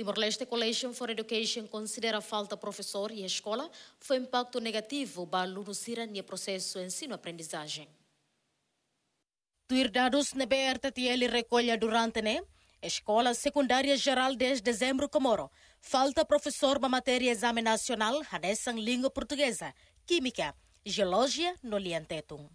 Timor-Leste Collegium for Education considera falta de professor e escola foi impacto negativo para alunos e processo ensino-aprendizagem. dados na BRTTL recolha durante né? Escola Secundária Geral desde dezembro Comoro. Falta professor para matéria exame nacional, Hadessan língua portuguesa, química, geologia no Liantetum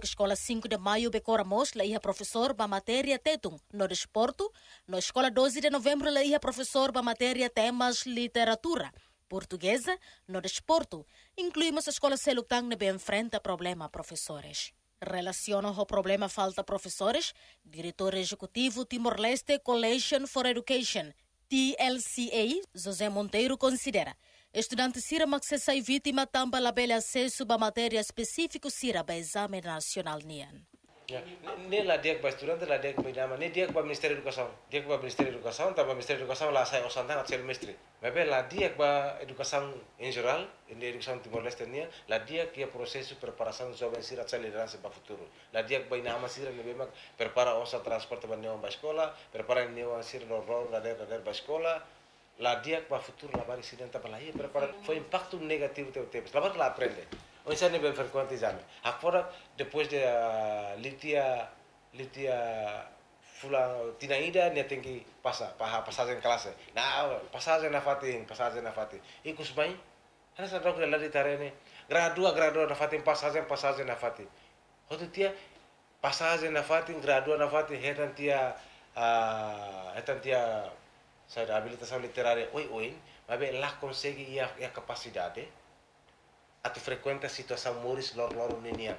que Escola 5 de Maio Becoramos, leia professor ba matéria tetum no desporto. No Escola 12 de Novembro, leia professor ba matéria temas literatura portuguesa no desporto. Incluímos a Escola Selutang na enfrenta problema professores. Relaciona o problema falta professores, diretor executivo Timor-Leste Coalition for Education, TLCA, José Monteiro considera Estudante Sira a vítima tamba labele acesso ba matéria específico Sira ba exame nacional nian. a dia que ba estudante la diak ba nama dia que ba Ministério da Educação. dia que o Ministério da Educação tamba Ministério da Educação lá sai osantang atsel mestre. a dia que ba Educação em geral, em Educação Timor Leste a dia que o processo preparação jovem Sira atsel liderança para o futuro. dia que ba nama Sira ne bemak prepara osa transporte para a escola, prepara neon Sira no rol da der da escola. la dia kwa futuro la bari si ta per para foi impacto negativo teu tempo la la aprende o isa ni ben fer quanti esame afora depois de eh, litia litia fula tinaida ni tengi pasa paha en clase na pasagem na fatin pasagem na fatin ikus mai ana sa dok la tarene gradua gradua na fatin pasa pasagem na fatin hotu tia pasagem na fatin gradua na fatin hetan tia uh, eh, hetan tia sabe, a habilitação literária oi oi mas bem lá consegue e a, a capacidade ¿eh? a tu frequenta a situação muris logo no nenian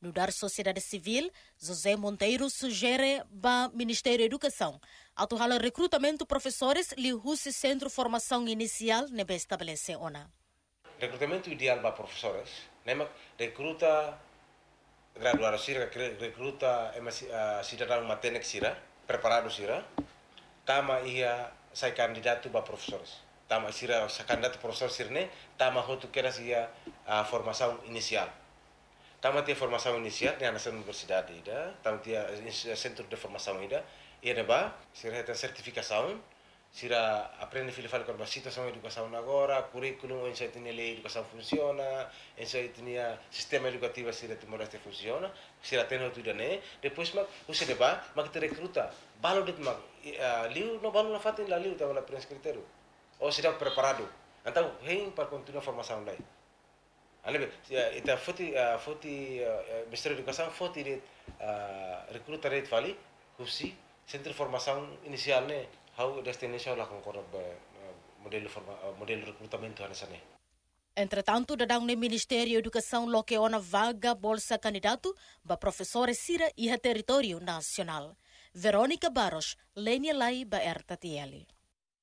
no dar sociedade civil José Monteiro sugere ba Ministério da Educação atual recrutamento professores li husi centro formação inicial nebe estabelece ona recrutamento ideal para professores nema recruta graduado sira recruta ah, cidadão matének sira ¿eh? preparado sira ¿eh? tama ia sai kandidatu ba professores tama sira eh, sa kandidat profesor sirne tama hotu keras ia a eh, formação inisial. tama tia formação inisial ne nasa universidade ida tama tia eh, sentur de formação ida iya ia ne ba sira heta certificação sira aprende fili fali korba sita sama educação agora currículo em certa ilikuwa sawa funciona en certa sistema educativo sira timor este funciona sira tem outro dane depois mak o se deba mak te recruta balo det mas liu no balo na fatin la liu ta na prescriteru o sira preparado antau hein para continuar a formação lá Alebe, ita foti foti mestre de Educação foti recruta rate fali, kusi centro de formação inicial né hau destination lah kung korab uh, modelo uh, modelo recrutamento sana. Entretanto, da dão Ministério da Educação loqueona vaga bolsa candidato para professores Cira e a território nacional. Verônica Barros, Lenia Lai, Baer Tatiele.